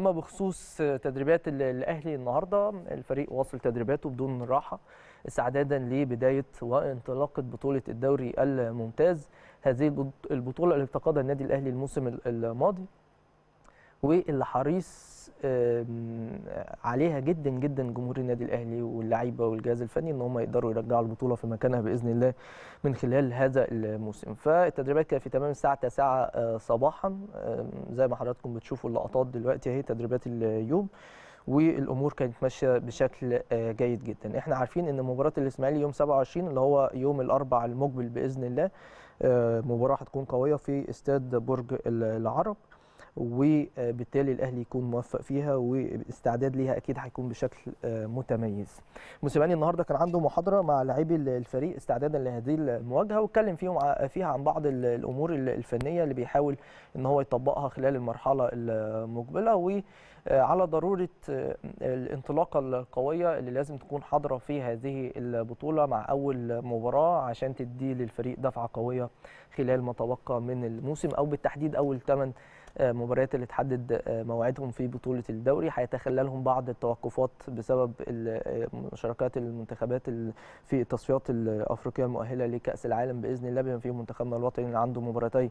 أما بخصوص تدريبات الأهلي النهاردة الفريق واصل تدريباته بدون راحة استعدادا لبداية وانطلاقة بطولة الدوري الممتاز هذه البطولة اللي افتقدها النادي الأهلي الموسم الماضي واللي حريص عليها جدا جدا جمهور النادي الاهلي واللعيبه والجهاز الفني ان هم يقدروا يرجعوا البطوله في مكانها باذن الله من خلال هذا الموسم فالتدريبات كانت في تمام الساعه 9 آه، صباحا زي ما حضراتكم بتشوفوا اللقطات دلوقتي اهي تدريبات اليوم والامور كانت ماشيه بشكل آه، جيد جدا احنا عارفين ان مباراه الاسماعيلي يوم 27 اللي هو يوم الاربعاء المقبل باذن الله آه، مباراه هتكون قويه في استاد برج العرب وبالتالي الاهلي يكون موفق فيها والاستعداد ليها اكيد هيكون بشكل آه، متميز. موسيماني النهارده كان عنده محاضره مع لاعبي الفريق استعدادا لهذه المواجهه واتكلم فيهم فيها عن بعض الامور الفنيه اللي بيحاول ان هو يطبقها خلال المرحله المقبله و آه، على ضرورة آه، الانطلاقة القوية اللي لازم تكون حاضرة في هذه البطولة مع أول مباراة عشان تدي للفريق دفعة قوية خلال ما تبقى من الموسم أو بالتحديد أول 8 آه، مباريات اللي تحدد آه، موعدهم في بطوله الدوري هيتخللهم بعض التوقفات بسبب آه، مشاركات المنتخبات في التصفيات الافريقيه المؤهله لكاس العالم باذن الله بما فيهم منتخبنا الوطني اللي عنده مباراتي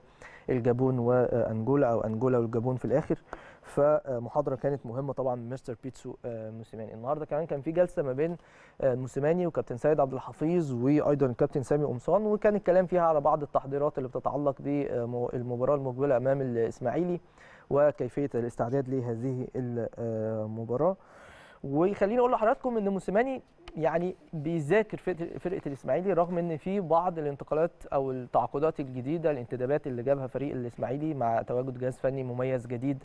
الجابون وانجولا او انجولا والجابون في الاخر فمحاضره كانت مهمه طبعا من مستر بيتسو موسيماني النهارده كمان كان في جلسه ما بين موسيماني وكابتن سيد عبد الحفيظ وايضا الكابتن سامي قمصان وكان الكلام فيها على بعض التحضيرات اللي بتتعلق بالمباراه المقبله امام الاسماعيلي التشكيلي وكيفيه الاستعداد لهذه المباراه وخليني اقول لحضراتكم ان موسيماني يعني بيذاكر فرقه الاسماعيلي رغم ان في بعض الانتقالات او التعاقدات الجديده الانتدابات اللي جابها فريق الاسماعيلي مع تواجد جهاز فني مميز جديد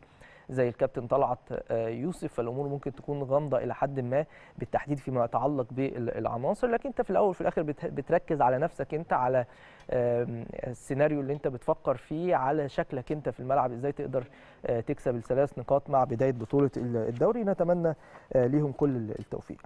زي الكابتن طلعت آه، يوسف فالامور ممكن تكون غامضه الى حد ما بالتحديد فيما يتعلق بالعناصر لكن انت في الاول وفي الاخر بتركز على نفسك انت على السيناريو اللي انت بتفكر فيه على شكلك انت في الملعب ازاي تقدر آه، تكسب الثلاث نقاط مع بدايه بطوله الدوري نتمنى آه، ليهم كل التوفيق